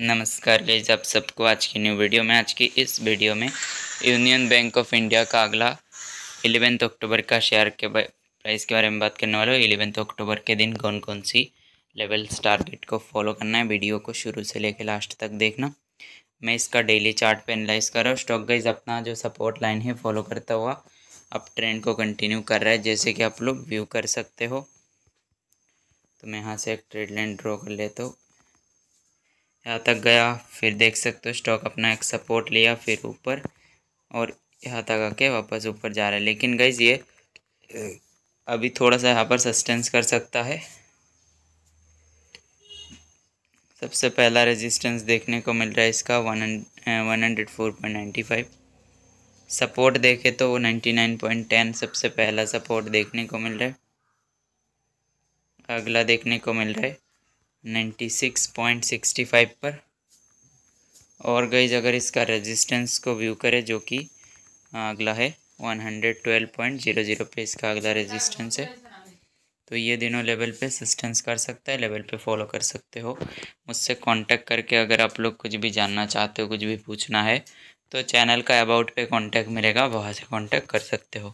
नमस्कार गईज आप सबको आज की न्यू वीडियो में आज की इस वीडियो में यूनियन बैंक ऑफ इंडिया का अगला एलेवेंथ अक्टूबर का शेयर के प्राइस के बारे में बात करने वाला हूँ एलेवेंथ अक्टूबर के दिन कौन कौन सी लेवल्स टारगेट को फॉलो करना है वीडियो को शुरू से लेकर लास्ट तक देखना मैं इसका डेली चार्ट पे एनालाइज कर रहा हूँ स्टॉक गाइज अपना जो सपोर्ट लाइन है फॉलो करता हुआ अब ट्रेंड को कंटिन्यू कर रहा है जैसे कि आप लोग व्यू कर सकते हो तो मैं यहाँ से एक ट्रेड लाइन ड्रॉ कर लेता हूँ यहाँ तक गया फिर देख सकते हो स्टॉक अपना एक सपोर्ट लिया फिर ऊपर और यहाँ तक आके वापस ऊपर जा रहा है लेकिन गई ये अभी थोड़ा सा यहाँ पर सस्टेंस कर सकता है सबसे पहला रेजिस्टेंस देखने को मिल रहा है इसका one one hundred four point ninety five support देखे तो वो नाइन्टी नाइन पॉइंट टेन सबसे पहला सपोर्ट देखने को मिल रहा है अगला देखने को मिल रहा है ninety six point sixty five पर और गईज अगर इसका रेजिस्टेंस को व्यू करें जो कि अगला है one hundred twelve point zero zero पे इसका अगला रेजिस्टेंस है तो ये दोनों लेवल पे सस्टेंस कर सकता है लेवल पे फॉलो कर सकते हो मुझसे कांटेक्ट करके अगर आप लोग कुछ भी जानना चाहते हो कुछ भी पूछना है तो चैनल का अबाउट पे कांटेक्ट मिलेगा वहाँ से कांटेक्ट कर सकते हो